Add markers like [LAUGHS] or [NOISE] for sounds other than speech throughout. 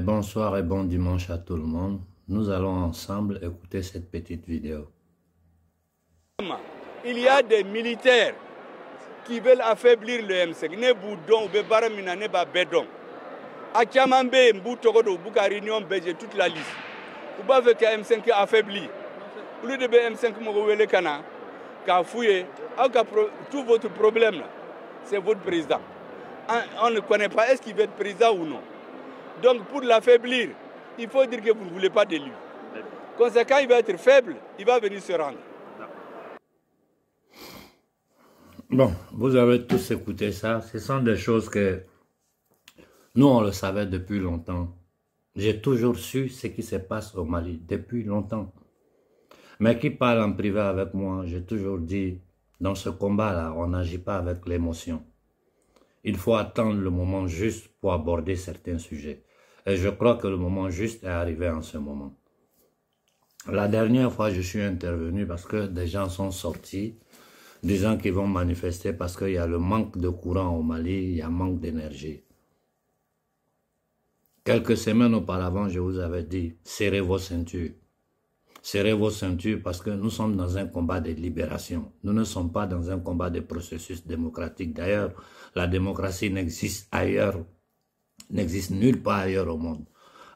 bonsoir et bon dimanche à tout le monde. Nous allons ensemble écouter cette petite vidéo. Il y a des militaires qui veulent affaiblir le M5. Ne boudon ou bébara ne ba bedon. A Kamambe, Mbou Togodo, Boukarignon, Béje, toute la liste. Ou pas que M5 affaibli. Au lieu de M5 Mogowele Kana, qu'a fouillé, ah, tout votre problème c'est votre président. On ne connaît pas est-ce qu'il veut être président ou non. Donc pour l'affaiblir, il faut dire que vous ne voulez pas de lui. Conséquent, il va être faible, il va venir se rendre. Bon, vous avez tous écouté ça. Ce sont des choses que nous, on le savait depuis longtemps. J'ai toujours su ce qui se passe au Mali depuis longtemps. Mais qui parle en privé avec moi, j'ai toujours dit, dans ce combat-là, on n'agit pas avec l'émotion. Il faut attendre le moment juste pour aborder certains sujets. Et je crois que le moment juste est arrivé en ce moment. La dernière fois, je suis intervenu parce que des gens sont sortis disant qu'ils vont manifester parce qu'il y a le manque de courant au Mali, il y a manque d'énergie. Quelques semaines auparavant, je vous avais dit, serrez vos ceintures. Serrez vos ceintures parce que nous sommes dans un combat de libération. Nous ne sommes pas dans un combat de processus démocratique. D'ailleurs, la démocratie n'existe ailleurs n'existe nulle part ailleurs au monde.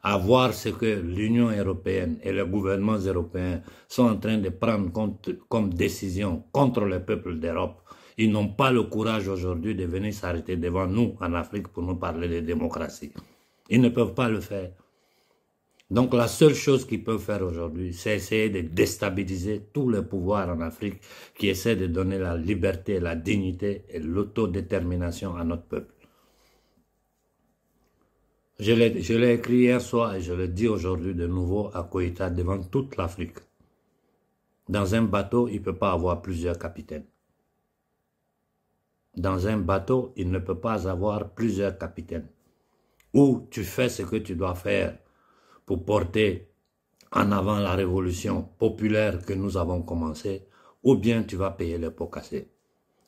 À voir ce que l'Union européenne et les gouvernements européens sont en train de prendre comme décision contre les peuples d'Europe, ils n'ont pas le courage aujourd'hui de venir s'arrêter devant nous en Afrique pour nous parler de démocratie. Ils ne peuvent pas le faire. Donc la seule chose qu'ils peuvent faire aujourd'hui, c'est essayer de déstabiliser tous les pouvoirs en Afrique qui essaient de donner la liberté, la dignité et l'autodétermination à notre peuple. Je l'ai écrit hier soir et je le dis aujourd'hui de nouveau à Koïta devant toute l'Afrique. Dans un bateau, il ne peut pas avoir plusieurs capitaines. Dans un bateau, il ne peut pas avoir plusieurs capitaines. Ou tu fais ce que tu dois faire pour porter en avant la révolution populaire que nous avons commencée, ou bien tu vas payer le pot cassé.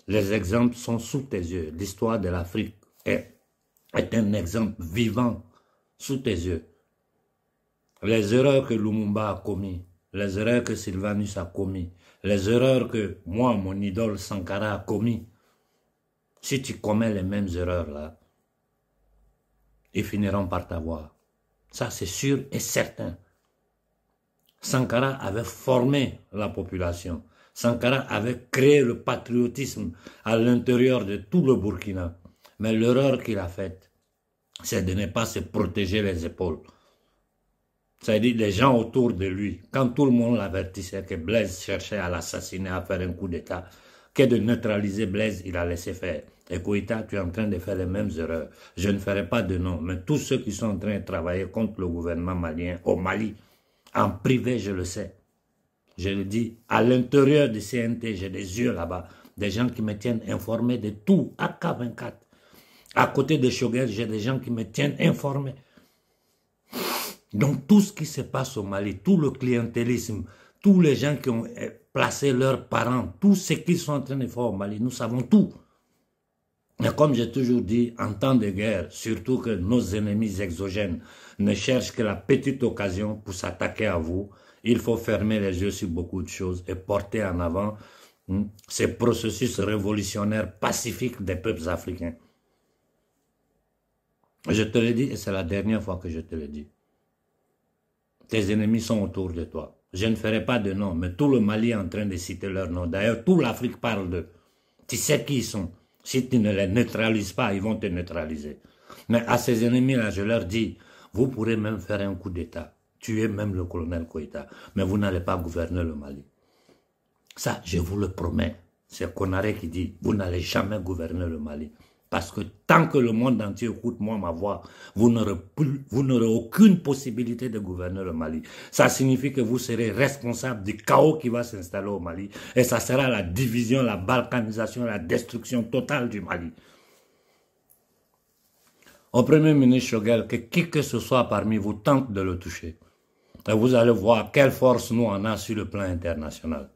Les exemples sont sous tes yeux. L'histoire de l'Afrique est est un exemple vivant sous tes yeux. Les erreurs que Lumumba a commises, les erreurs que Sylvanus a commises, les erreurs que moi, mon idole Sankara a commises, si tu commets les mêmes erreurs-là, ils finiront par t'avoir. Ça, c'est sûr et certain. Sankara avait formé la population. Sankara avait créé le patriotisme à l'intérieur de tout le Burkina. Mais l'erreur qu'il a faite, c'est de ne pas se protéger les épaules. Ça dit, dire les gens autour de lui. Quand tout le monde l'avertissait que Blaise cherchait à l'assassiner, à faire un coup d'État, que de neutraliser Blaise, il a laissé faire. Et Koïta, tu es en train de faire les mêmes erreurs. Je ne ferai pas de nom, mais tous ceux qui sont en train de travailler contre le gouvernement malien au Mali, en privé, je le sais. Je le dis, à l'intérieur du CNT, j'ai des yeux là-bas, des gens qui me tiennent informés de tout, AK-24. À côté de Shogun, j'ai des gens qui me tiennent informés. Donc tout ce qui se passe au Mali, tout le clientélisme, tous les gens qui ont eh, placé leurs parents, tout ce qu'ils sont en train de faire au Mali, nous savons tout. Mais comme j'ai toujours dit, en temps de guerre, surtout que nos ennemis exogènes ne cherchent que la petite occasion pour s'attaquer à vous, il faut fermer les yeux sur beaucoup de choses et porter en avant hmm, ce processus révolutionnaire pacifique des peuples africains. Je te l'ai dis et c'est la dernière fois que je te l'ai dit. Tes ennemis sont autour de toi. Je ne ferai pas de nom, mais tout le Mali est en train de citer leur nom. D'ailleurs, tout l'Afrique parle d'eux. Tu sais qui ils sont. Si tu ne les neutralises pas, ils vont te neutraliser. Mais à ces ennemis-là, je leur dis, vous pourrez même faire un coup d'État, tuer même le colonel Koïta, mais vous n'allez pas gouverner le Mali. Ça, je vous le promets. C'est Konaré qui dit, vous n'allez jamais gouverner le Mali. Parce que tant que le monde entier écoute moi ma voix, vous n'aurez aucune possibilité de gouverner le Mali. Ça signifie que vous serez responsable du chaos qui va s'installer au Mali. Et ça sera la division, la balkanisation, la destruction totale du Mali. Au Premier ministre Chogel, que qui que ce soit parmi vous tente de le toucher. Et vous allez voir quelle force nous en a sur le plan international.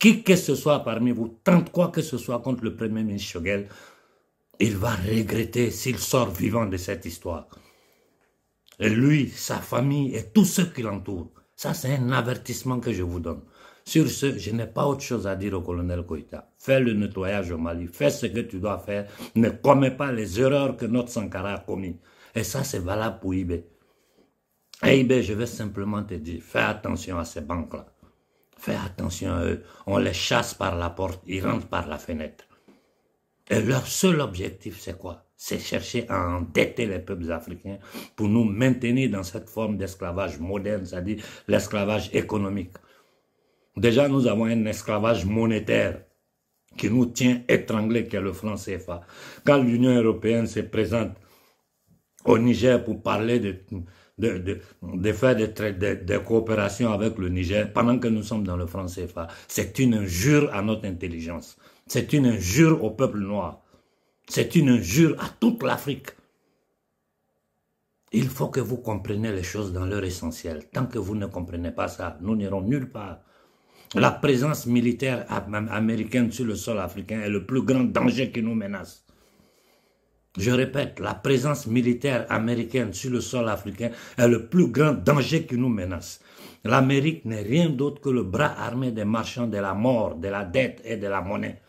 Qui que ce soit parmi vous tente quoi que ce soit contre le Premier ministre Chogel, il va regretter s'il sort vivant de cette histoire. Et lui, sa famille et tous ceux qui l'entourent. Ça, c'est un avertissement que je vous donne. Sur ce, je n'ai pas autre chose à dire au colonel Koïta. Fais le nettoyage au Mali, fais ce que tu dois faire, ne commets pas les erreurs que notre Sankara a commises. Et ça, c'est valable pour Ibe. Et Ibe, je vais simplement te dire, fais attention à ces banques-là. Fais attention à eux. On les chasse par la porte, ils rentrent par la fenêtre. Et leur seul objectif, c'est quoi C'est chercher à endetter les peuples africains pour nous maintenir dans cette forme d'esclavage moderne, c'est-à-dire l'esclavage économique. Déjà, nous avons un esclavage monétaire qui nous tient étranglés, qui est le franc CFA. Quand l'Union européenne se présente au Niger pour parler de, de, de, de faire des de, coopérations avec le Niger, pendant que nous sommes dans le franc CFA, c'est une injure à notre intelligence. C'est une injure au peuple noir. C'est une injure à toute l'Afrique. Il faut que vous compreniez les choses dans leur essentiel. Tant que vous ne comprenez pas ça, nous n'irons nulle part. La présence militaire américaine sur le sol africain est le plus grand danger qui nous menace. Je répète, la présence militaire américaine sur le sol africain est le plus grand danger qui nous menace. L'Amérique n'est rien d'autre que le bras armé des marchands de la mort, de la dette et de la monnaie.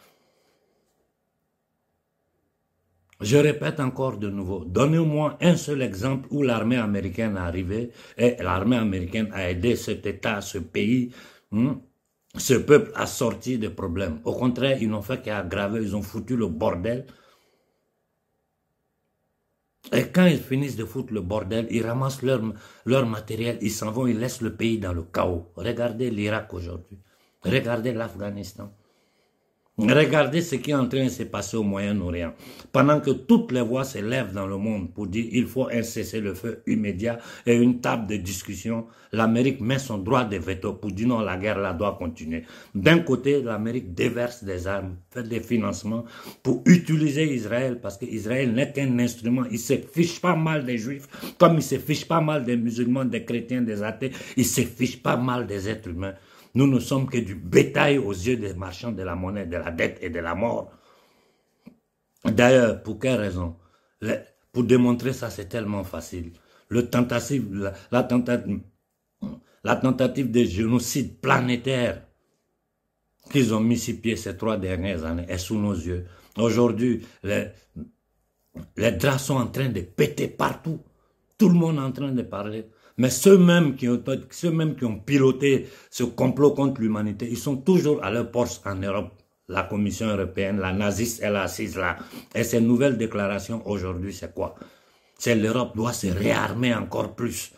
Je répète encore de nouveau, donnez-moi un seul exemple où l'armée américaine est arrivée et l'armée américaine a aidé cet État, ce pays, hmm, ce peuple à sortir des problèmes. Au contraire, ils n'ont fait qu'aggraver, ils ont foutu le bordel. Et quand ils finissent de foutre le bordel, ils ramassent leur, leur matériel, ils s'en vont, ils laissent le pays dans le chaos. Regardez l'Irak aujourd'hui, regardez l'Afghanistan. Mmh. Regardez ce qui est en train de se passer au Moyen-Orient. Pendant que toutes les voix s'élèvent dans le monde pour dire qu'il faut un cessez-le-feu immédiat et une table de discussion, l'Amérique met son droit de veto pour dire non, la guerre là doit continuer. D'un côté, l'Amérique déverse des armes, fait des financements pour utiliser Israël parce qu'Israël n'est qu'un instrument. Il se fiche pas mal des juifs comme il se fiche pas mal des musulmans, des chrétiens, des athées. Il se fiche pas mal des êtres humains. Nous ne sommes que du bétail aux yeux des marchands de la monnaie, de la dette et de la mort. D'ailleurs, pour quelle raison Pour démontrer ça, c'est tellement facile. Le tentative, la, tentative, la tentative de génocide planétaire qu'ils ont mis sur pied ces trois dernières années est sous nos yeux. Aujourd'hui, les, les draps sont en train de péter partout. Tout le monde est en train de parler mais ceux-mêmes qui, ont, ceux qui ont piloté ce complot contre l'humanité, ils sont toujours à leur poste en Europe. La Commission européenne, la naziste, elle assise là. Et ces nouvelles déclarations aujourd'hui, c'est quoi C'est l'Europe doit se réarmer encore plus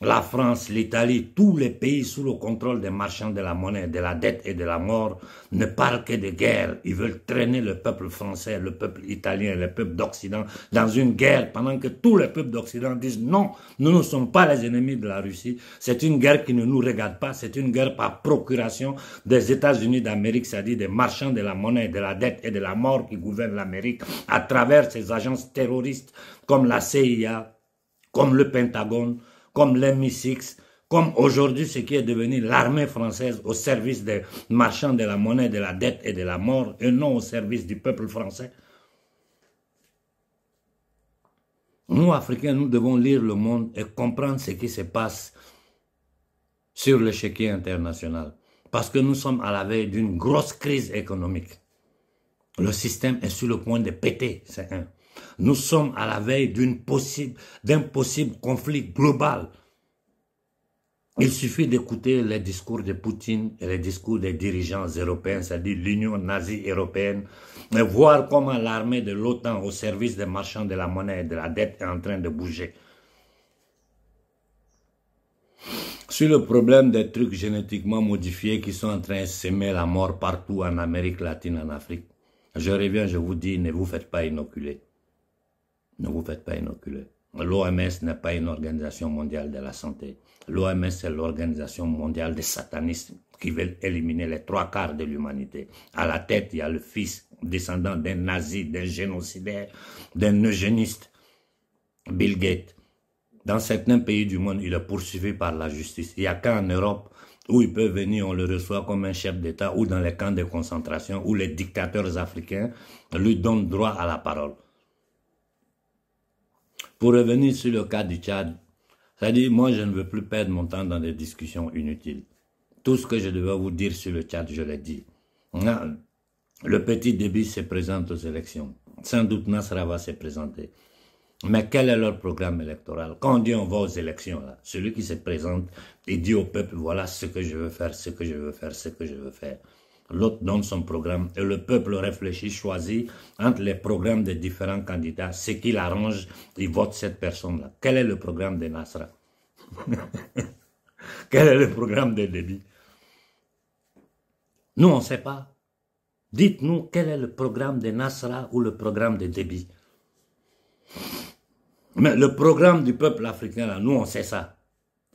la France, l'Italie, tous les pays sous le contrôle des marchands de la monnaie, de la dette et de la mort ne parlent que de guerre. Ils veulent traîner le peuple français, le peuple italien, le peuple d'Occident dans une guerre pendant que tous les peuples d'Occident disent non, nous ne sommes pas les ennemis de la Russie. C'est une guerre qui ne nous regarde pas. C'est une guerre par procuration des États-Unis d'Amérique, c'est-à-dire des marchands de la monnaie, de la dette et de la mort qui gouvernent l'Amérique à travers ces agences terroristes comme la CIA, comme le Pentagone, comme l'MI6, comme aujourd'hui ce qui est devenu l'armée française au service des marchands de la monnaie, de la dette et de la mort, et non au service du peuple français. Nous, Africains, nous devons lire le monde et comprendre ce qui se passe sur l'échiquier international. Parce que nous sommes à la veille d'une grosse crise économique. Le système est sur le point de péter, c'est un. Nous sommes à la veille d'une possible, d'un possible conflit global. Il suffit d'écouter les discours de Poutine et les discours des dirigeants européens, c'est-à-dire l'Union nazie européenne, et voir comment l'armée de l'OTAN au service des marchands de la monnaie et de la dette est en train de bouger. Sur le problème des trucs génétiquement modifiés qui sont en train de semer la mort partout en Amérique latine, en Afrique, je reviens, je vous dis, ne vous faites pas inoculer. Ne vous faites pas inoculer. L'OMS n'est pas une organisation mondiale de la santé. L'OMS est l'organisation mondiale des satanistes qui veulent éliminer les trois quarts de l'humanité. À la tête, il y a le fils descendant d'un nazi, d'un génocidaire, d'un eugéniste, Bill Gates. Dans certains pays du monde, il est poursuivi par la justice. Il n'y a qu'en Europe où il peut venir, on le reçoit comme un chef d'État, ou dans les camps de concentration, où les dictateurs africains lui donnent droit à la parole. Pour revenir sur le cas du Tchad, c'est-à-dire, moi, je ne veux plus perdre mon temps dans des discussions inutiles. Tout ce que je devais vous dire sur le Tchad, je l'ai dit. Ah, le petit débit se présente aux élections. Sans doute Nasra va se présenter. Mais quel est leur programme électoral Quand on dit on va aux élections, là, celui qui se présente, il dit au peuple, voilà ce que je veux faire, ce que je veux faire, ce que je veux faire. L'autre donne son programme et le peuple réfléchit, choisit entre les programmes des différents candidats, ce qui l'arrange, il vote cette personne-là. Quel est le programme de Nasra [LAUGHS] Quel est le programme de débits Nous, on ne sait pas. Dites-nous quel est le programme de Nasra ou le programme de débits Mais le programme du peuple africain, là, nous, on sait ça.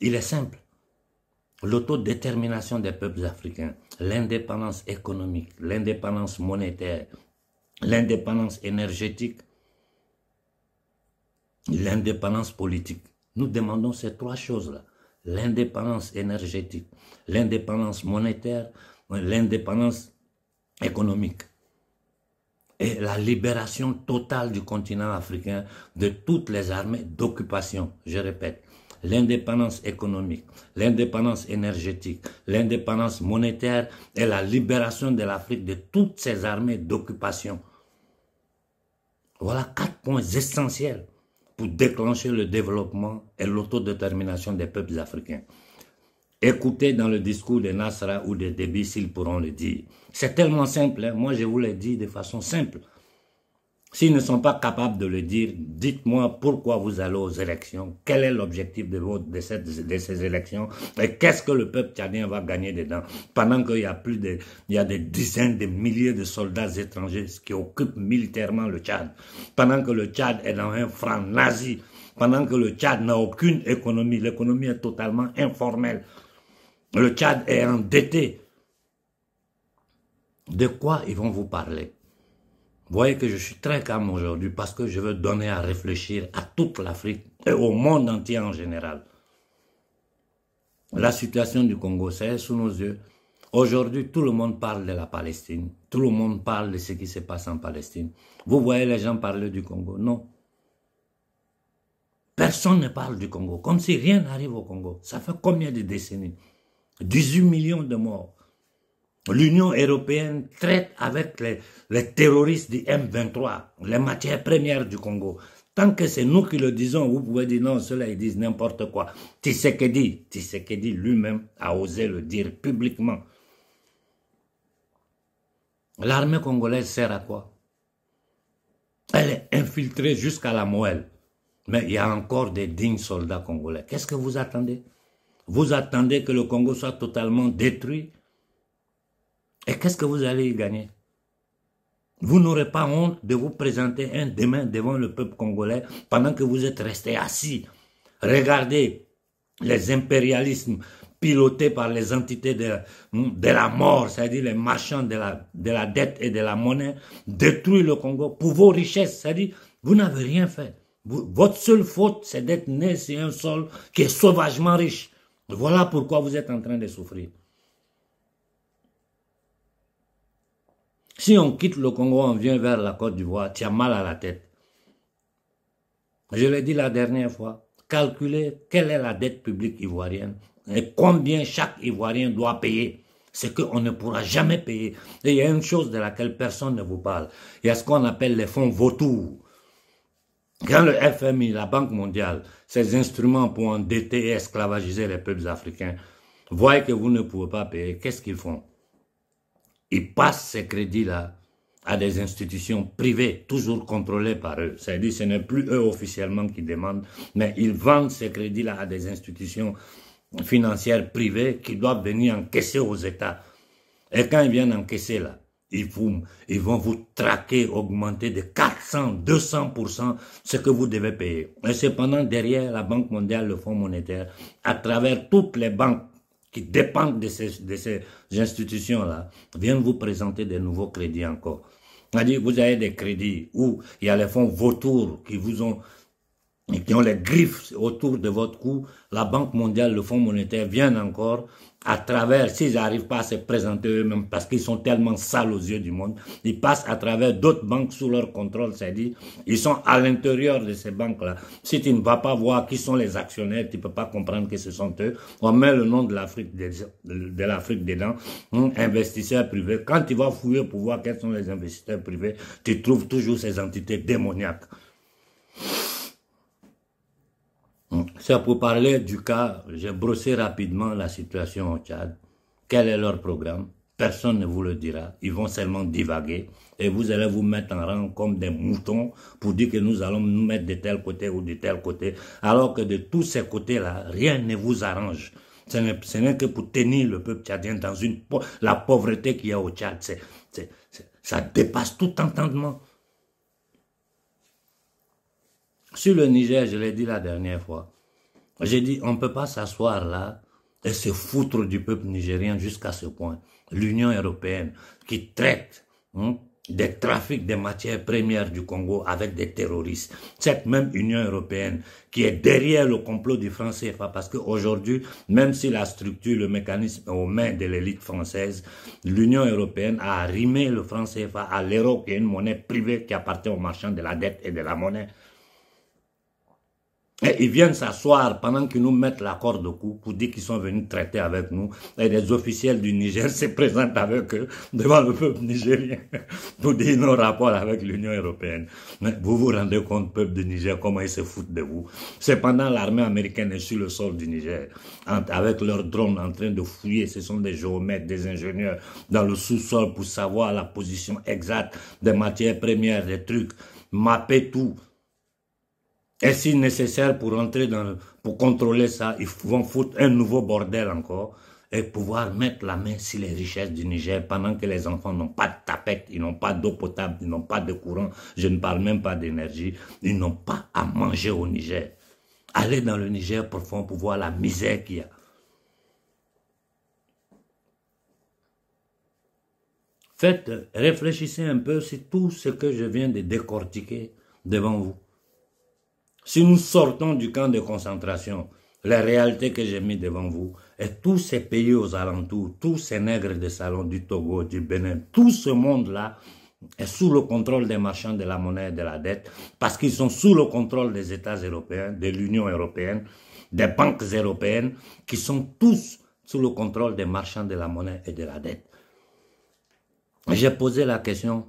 Il est simple l'autodétermination des peuples africains, l'indépendance économique, l'indépendance monétaire, l'indépendance énergétique, l'indépendance politique. Nous demandons ces trois choses-là. L'indépendance énergétique, l'indépendance monétaire, l'indépendance économique et la libération totale du continent africain de toutes les armées d'occupation, je répète, l'indépendance économique, l'indépendance énergétique, l'indépendance monétaire et la libération de l'Afrique de toutes ses armées d'occupation. Voilà quatre points essentiels pour déclencher le développement et l'autodétermination des peuples africains. Écoutez dans le discours de Nasra ou de Déby s'ils pourront le dire. C'est tellement simple, hein. moi je vous le dis de façon simple. S'ils ne sont pas capables de le dire, dites-moi pourquoi vous allez aux élections, quel est l'objectif de, de, ces élections et qu'est-ce que le peuple tchadien va gagner dedans pendant qu'il y a plus de, il y a des dizaines de milliers de soldats étrangers qui occupent militairement le Tchad, pendant que le Tchad est dans un franc nazi, pendant que le Tchad n'a aucune économie, l'économie est totalement informelle, le Tchad est endetté. De quoi ils vont vous parler vous Voyez que je suis très calme aujourd'hui parce que je veux donner à réfléchir à toute l'Afrique et au monde entier en général. La situation du Congo, c'est sous nos yeux. Aujourd'hui, tout le monde parle de la Palestine. Tout le monde parle de ce qui se passe en Palestine. Vous voyez les gens parler du Congo Non. Personne ne parle du Congo, comme si rien n'arrive au Congo. Ça fait combien de décennies 18 millions de morts. L'Union européenne traite avec les, terroristes du M23 les matières premières du Congo. Tant que c'est nous qui le disons, vous pouvez dire non, ceux-là, ils disent n'importe quoi. Tshisekedi, dit lui-même a osé le dire publiquement. L'armée congolaise sert à quoi Elle est infiltrée jusqu'à la moelle. Mais il y a encore des dignes soldats congolais. Qu'est-ce que vous attendez Vous attendez que le Congo soit totalement détruit et qu'est-ce que vous allez y gagner Vous n'aurez pas honte de vous présenter un demain devant le peuple congolais pendant que vous êtes resté assis. Regardez les impérialismes pilotés par les entités de, de la mort, c'est-à-dire les marchands de la, de la dette et de la monnaie, détruisent le Congo pour vos richesses, c'est-à-dire vous n'avez rien fait. votre seule faute, c'est d'être né sur un sol qui est sauvagement riche. Voilà pourquoi vous êtes en train de souffrir. Si on quitte le Congo, on vient vers la Côte d'Ivoire, tu as mal à la tête. Je l'ai dit la dernière fois, calculez quelle est la dette publique ivoirienne et combien chaque Ivoirien doit payer. Ce qu'on ne pourra jamais payer. Et il y a une chose de laquelle personne ne vous parle. Il y a ce qu'on appelle les fonds vautours. Quand le FMI, la Banque mondiale, ces instruments pour endetter et esclavagiser les peuples africains, voient que vous ne pouvez pas payer, qu'est-ce qu'ils font ils passent ces crédits-là à des institutions privées, toujours contrôlées par eux. C'est-à-dire ce n'est plus eux officiellement qui demandent, mais ils vendent ces crédits-là à des institutions financières privées qui doivent venir encaisser aux États. Et quand ils viennent encaisser là, ils, vous, ils vont vous traquer, augmenter de 400, 200% ce que vous devez payer. Et cependant, derrière la Banque mondiale, le Fonds monétaire, à travers toutes les banques qui dépendent de ces, de ces institutions-là, viennent vous présenter des nouveaux crédits encore. cest dire vous avez des crédits où il y a les fonds vautours qui vous ont et qui ont les griffes autour de votre cou, la Banque mondiale, le Fonds monétaire viennent encore à travers, s'ils n'arrivent pas à se présenter eux-mêmes parce qu'ils sont tellement sales aux yeux du monde, ils passent à travers d'autres banques sous leur contrôle, c'est-à-dire ils sont à l'intérieur de ces banques-là. Si tu ne vas pas voir qui sont les actionnaires, tu ne peux pas comprendre que ce sont eux. On met le nom de l'Afrique de, de l'Afrique dedans, hum, investisseurs privés. Quand tu vas fouiller pour voir quels sont les investisseurs privés, tu trouves toujours ces entités démoniaques. C'est pour parler du cas, j'ai brossé rapidement la situation au Tchad. Quel est leur programme Personne ne vous le dira. Ils vont seulement divaguer et vous allez vous mettre en rang comme des moutons pour dire que nous allons nous mettre de tel côté ou de tel côté, alors que de tous ces côtés-là, rien ne vous arrange. Ce n'est que pour tenir le peuple tchadien dans une la pauvreté qu'il y a au Tchad. ça dépasse tout entendement. Sur le Niger, je l'ai dit la dernière fois, j'ai dit, on ne peut pas s'asseoir là et se foutre du peuple nigérien jusqu'à ce point. L'Union européenne qui traite hein, des trafics des matières premières du Congo avec des terroristes. Cette même Union européenne qui est derrière le complot du franc CFA parce qu'aujourd'hui, même si la structure, le mécanisme est aux mains de l'élite française, l'Union européenne a rimé le franc CFA à l'euro qui est une monnaie privée qui appartient aux marchands de la dette et de la monnaie. Et ils viennent s'asseoir pendant qu'ils nous mettent la corde au cou pour dire qu'ils sont venus traiter avec nous. Et les officiels du Niger [LAUGHS] se présentent avec eux devant le peuple nigérien [LAUGHS] pour dire nos rapports avec l'Union européenne. Mais vous vous rendez compte, peuple du Niger, comment ils se foutent de vous. Cependant, l'armée américaine est sur le sol du Niger, avec leurs drones en train de fouiller. Ce sont des géomètres, des ingénieurs dans le sous-sol pour savoir la position exacte des matières premières, des trucs, mapper tout et si nécessaire pour entrer dans, pour contrôler ça, ils vont foutre un nouveau bordel encore et pouvoir mettre la main sur les richesses du Niger pendant que les enfants n'ont pas de tapette, ils n'ont pas d'eau potable, ils n'ont pas de courant, je ne parle même pas d'énergie, ils n'ont pas à manger au Niger. Allez dans le Niger profond pour voir la misère qu'il y a. Faites, réfléchissez un peu sur tout ce que je viens de décortiquer devant vous. Si nous sortons du camp de concentration, la réalité que j'ai mise devant vous et tous ces pays aux alentours, tous ces nègres de salon du Togo, du Bénin, tout ce monde-là est sous le contrôle des marchands de la monnaie et de la dette parce qu'ils sont sous le contrôle des États européens, de l'Union européenne, des banques européennes qui sont tous sous le contrôle des marchands de la monnaie et de la dette. J'ai posé la question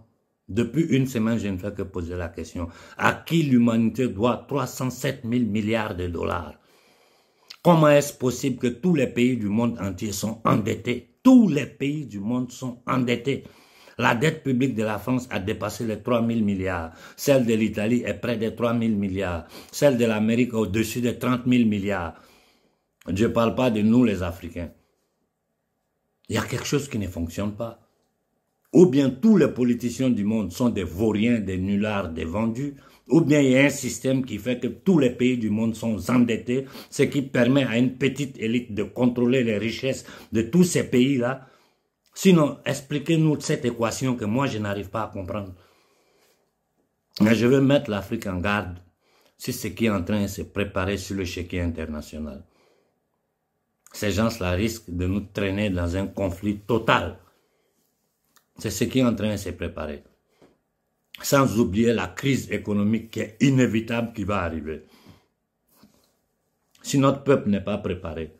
depuis une semaine, je ne fais que poser la question. À qui l'humanité doit 307 000 milliards de dollars Comment est-ce possible que tous les pays du monde entier sont endettés Tous les pays du monde sont endettés. La dette publique de la France a dépassé les 3 000 milliards. Celle de l'Italie est près de 3 000 milliards. Celle de l'Amérique est au-dessus de 30 000 milliards. Je ne parle pas de nous les Africains. Il y a quelque chose qui ne fonctionne pas ou bien tous les politiciens du monde sont des vauriens, des nullards, des vendus, ou bien il y a un système qui fait que tous les pays du monde sont endettés, ce qui permet à une petite élite de contrôler les richesses de tous ces pays-là. Sinon, expliquez-nous cette équation que moi je n'arrive pas à comprendre. Mais je veux mettre l'Afrique en garde sur ce qui est en train de se préparer sur le chéquier international. Ces gens-là risquent de nous traîner dans un conflit total c'est ce qui est en train de se préparer. Sans oublier la crise économique qui est inévitable qui va arriver. Si notre peuple n'est pas préparé,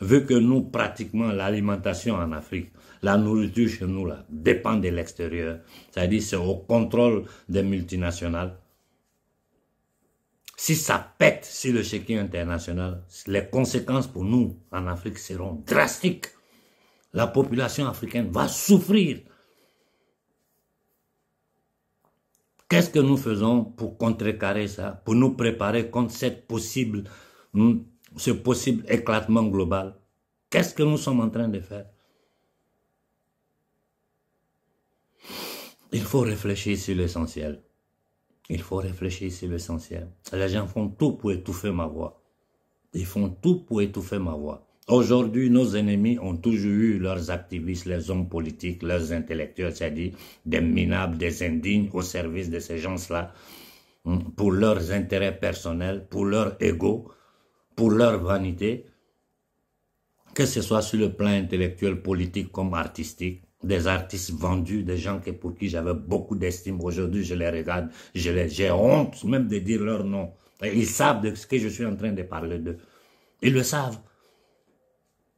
vu que nous, pratiquement, l'alimentation en Afrique, la nourriture chez nous, dépend de l'extérieur, c'est-à-dire c'est au contrôle des multinationales, si ça pète si le chéquier international, les conséquences pour nous en Afrique seront drastiques. La population africaine va souffrir Qu'est-ce que nous faisons pour contrecarrer ça, pour nous préparer contre cette possible, hmm, ce possible éclatement global Qu'est-ce que nous sommes en train de faire Il faut réfléchir sur l'essentiel. Il faut réfléchir sur l'essentiel. Les gens font tout pour étouffer ma voix. Ils font tout pour étouffer ma voix. Aujourd'hui, nos ennemis ont toujours eu leurs activistes, les hommes politiques, leurs intellectuels, c'est-à-dire des minables, des indignes au service de ces gens-là, hein, pour leurs intérêts personnels, pour leur ego, pour leur vanité, que ce soit sur le plan intellectuel, politique comme artistique, des artistes vendus, des gens que, pour qui j'avais beaucoup d'estime. Aujourd'hui, je les regarde, j'ai honte même de dire leur nom. ils savent de ce que je suis en train de parler d'eux. Ils le savent.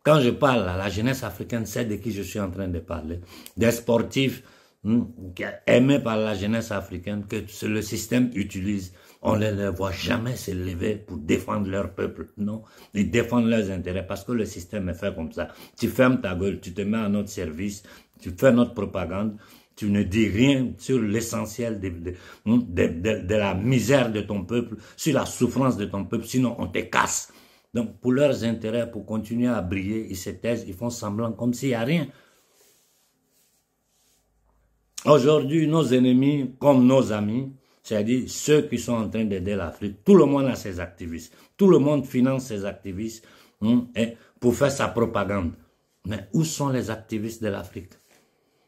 Quand je parle à la jeunesse africaine, c'est de qui je suis en train de parler. Des sportifs hmm, qui aimés par la jeunesse africaine que le système utilise. On ne les voit jamais se lever pour défendre leur peuple. Non, ils défendent leurs intérêts parce que le système est fait comme ça. Tu fermes ta gueule, tu te mets à notre service, tu fais notre propagande, tu ne dis rien sur l'essentiel de, hmm, la misère de ton peuple, sur la souffrance de ton peuple, sinon on te casse. Donc, pour leurs intérêts, pour continuer à briller, ils se taisent, ils font semblant comme s'il n'y a rien. Aujourd'hui, nos ennemis, comme nos amis, c'est-à-dire ceux qui sont en train d'aider l'Afrique, tout le monde a ses activistes, tout le monde finance ses activistes hein, pour faire sa propagande. Mais où sont les activistes de l'Afrique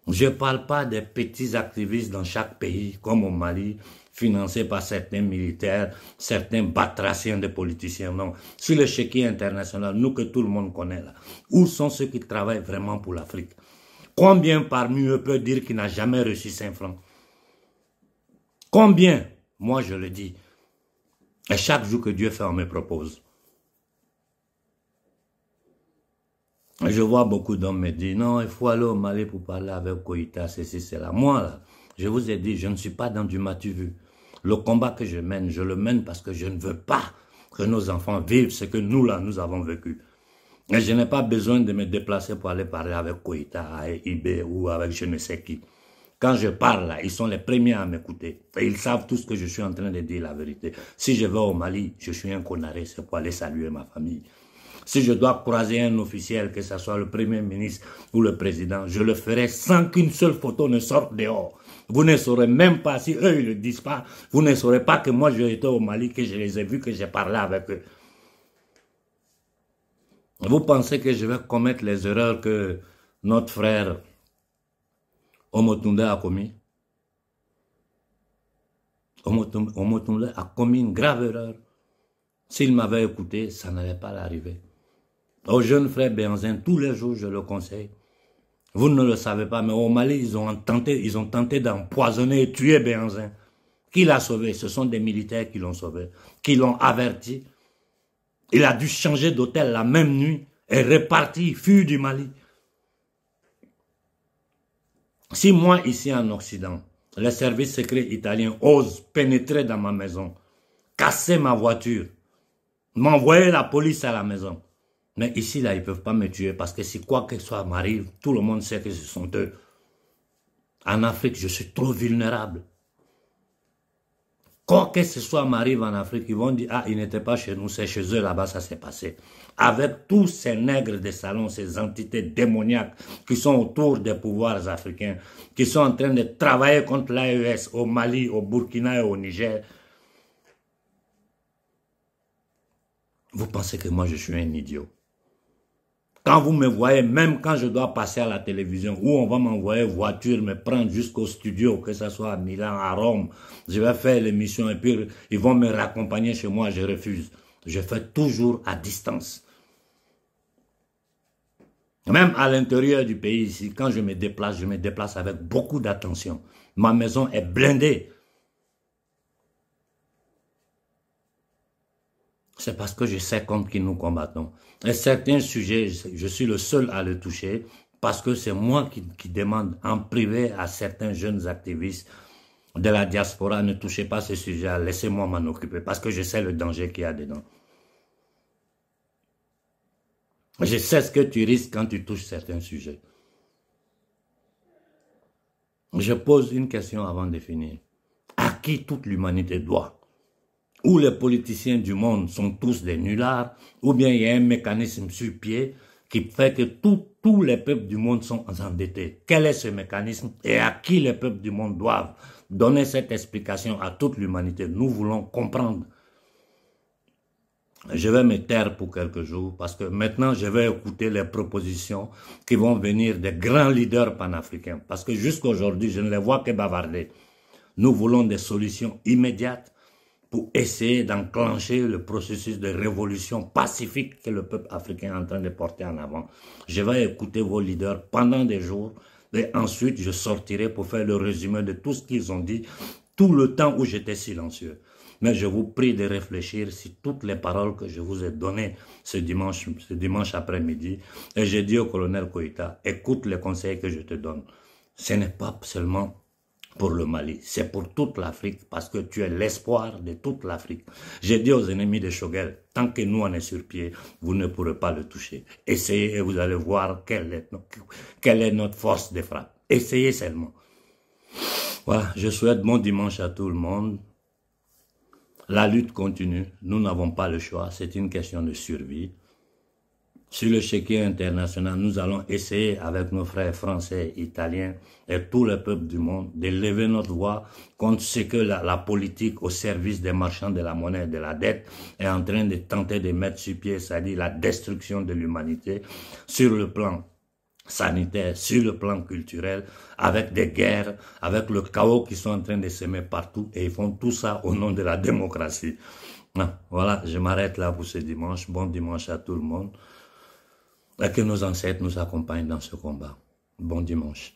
Je ne parle pas des petits activistes dans chaque pays, comme au Mali, financés par certains militaires, certains batraciens de politiciens. Non, sur chéquier international, nous que tout le monde connaît là, où sont ceux qui travaillent vraiment pour l'Afrique Combien parmi eux peut dire qu'il n'a jamais reçu 5 francs Combien Moi, je le dis. Et chaque jour que Dieu fait, on me propose. Je vois beaucoup d'hommes me dire, non, il faut aller au Mali pour parler avec Koïta, c'est cela. Moi, là, je vous ai dit, je ne suis pas dans du matu vu. Le combat que je mène, je le mène parce que je ne veux pas que nos enfants vivent ce que nous, là, nous avons vécu. Et je n'ai pas besoin de me déplacer pour aller parler avec Koïta, avec Ibe ou avec je ne sais qui. Quand je parle, ils sont les premiers à m'écouter. ils savent tout ce que je suis en train de dire la vérité. Si je vais au Mali, je suis un connard, c'est pour aller saluer ma famille. Si je dois croiser un officiel, que ce soit le premier ministre ou le président, je le ferai sans qu'une seule photo ne sorte dehors. Vous ne saurez même pas, si eux ils le disent pas, vous ne saurez pas que moi j'ai été au Mali, que je les ai vus, que j'ai parlé avec eux. Vous pensez que je vais commettre les erreurs que notre frère Omotunde a commis Omotunde a commis une grave erreur. S'il m'avait écouté, ça n'allait pas arriver. Au jeune frère Béanzin, tous les jours, je le conseille. Vous ne le savez pas, mais au Mali, ils ont tenté, ils ont tenté d'empoisonner et tuer Béanzin. Qui l'a sauvé Ce sont des militaires qui l'ont sauvé, qui l'ont averti. Il a dû changer d'hôtel la même nuit et repartir, fuir du Mali. Si moi, ici en Occident, les services secrets italiens osent pénétrer dans ma maison, casser ma voiture, m'envoyer la police à la maison, mais ici, là, ils ne peuvent pas me tuer parce que si quoi que ce soit m'arrive, tout le monde sait que ce sont eux. En Afrique, je suis trop vulnérable. Quoi que ce soit m'arrive en Afrique, ils vont dire Ah, ils n'étaient pas chez nous, c'est chez eux là-bas, ça s'est passé. Avec tous ces nègres des salons, ces entités démoniaques qui sont autour des pouvoirs africains, qui sont en train de travailler contre l'AES au Mali, au Burkina et au Niger. Vous pensez que moi je suis un idiot quand vous me voyez, même quand je dois passer à la télévision, où on va m'envoyer voiture, me prendre jusqu'au studio, que ce soit à Milan, à Rome, je vais faire l'émission et puis ils vont me raccompagner chez moi, je refuse. Je fais toujours à distance. Même à l'intérieur du pays ici, quand je me déplace, je me déplace avec beaucoup d'attention. Ma maison est blindée c'est parce que je sais contre qui nous combattons. Et certains sujets, je suis le seul à le toucher parce que c'est moi qui, demande en privé à certains jeunes activistes de la diaspora, ne touchez pas ces sujets, laissez-moi m'en occuper parce que je sais le danger qu'il y a dedans. Je sais ce que tu risques quand tu touches certains sujets. Je pose une question avant de finir. À qui toute l'humanité doit ou les politiciens du monde sont tous des nullards, ou bien il y a un mécanisme sur pied qui fait que tous les peuples du monde sont endettés. Quel est ce mécanisme et à qui les peuples du monde doivent donner cette explication à toute l'humanité Nous voulons comprendre. Je vais me taire pour quelques jours parce que maintenant je vais écouter les propositions qui vont venir des grands leaders panafricains. Parce que jusqu'à aujourd'hui, je ne les vois que bavarder. Nous voulons des solutions immédiates pour essayer d'enclencher le processus de révolution pacifique que le peuple africain est en train de porter en avant. Je vais écouter vos leaders pendant des jours et ensuite je sortirai pour faire le résumé de tout ce qu'ils ont dit, tout le temps où j'étais silencieux. Mais je vous prie de réfléchir si toutes les paroles que je vous ai données ce dimanche, après-midi, et j'ai dit au colonel Koïta, écoute les conseils que je te donne. Ce n'est pas seulement pour le Mali, c'est pour toute l'Afrique, parce que tu es l'espoir de toute l'Afrique. J'ai dit aux ennemis de Choguel, tant que nous on est sur pied, vous ne pourrez pas le toucher. Essayez et vous allez voir quelle est, est notre force de frappe. Essayez seulement. Voilà, je souhaite bon dimanche à tout le monde. La lutte continue, nous n'avons pas le choix, c'est une question de survie. Sur le chéquier international, nous allons essayer avec nos frères français, italiens et tous les peuples du monde de lever notre voix contre ce que la, politique au service des marchands de la monnaie et de la dette est en train de tenter de mettre sur pied, c'est-à-dire la destruction de l'humanité sur le plan sanitaire, sur le plan culturel, avec des guerres, avec le chaos qui sont en train de semer partout et ils font tout ça au nom de la démocratie. Ah, voilà, je m'arrête là pour ce dimanche. Bon dimanche à tout le monde et que nos ancêtres nous accompagnent dans ce combat. Bon dimanche.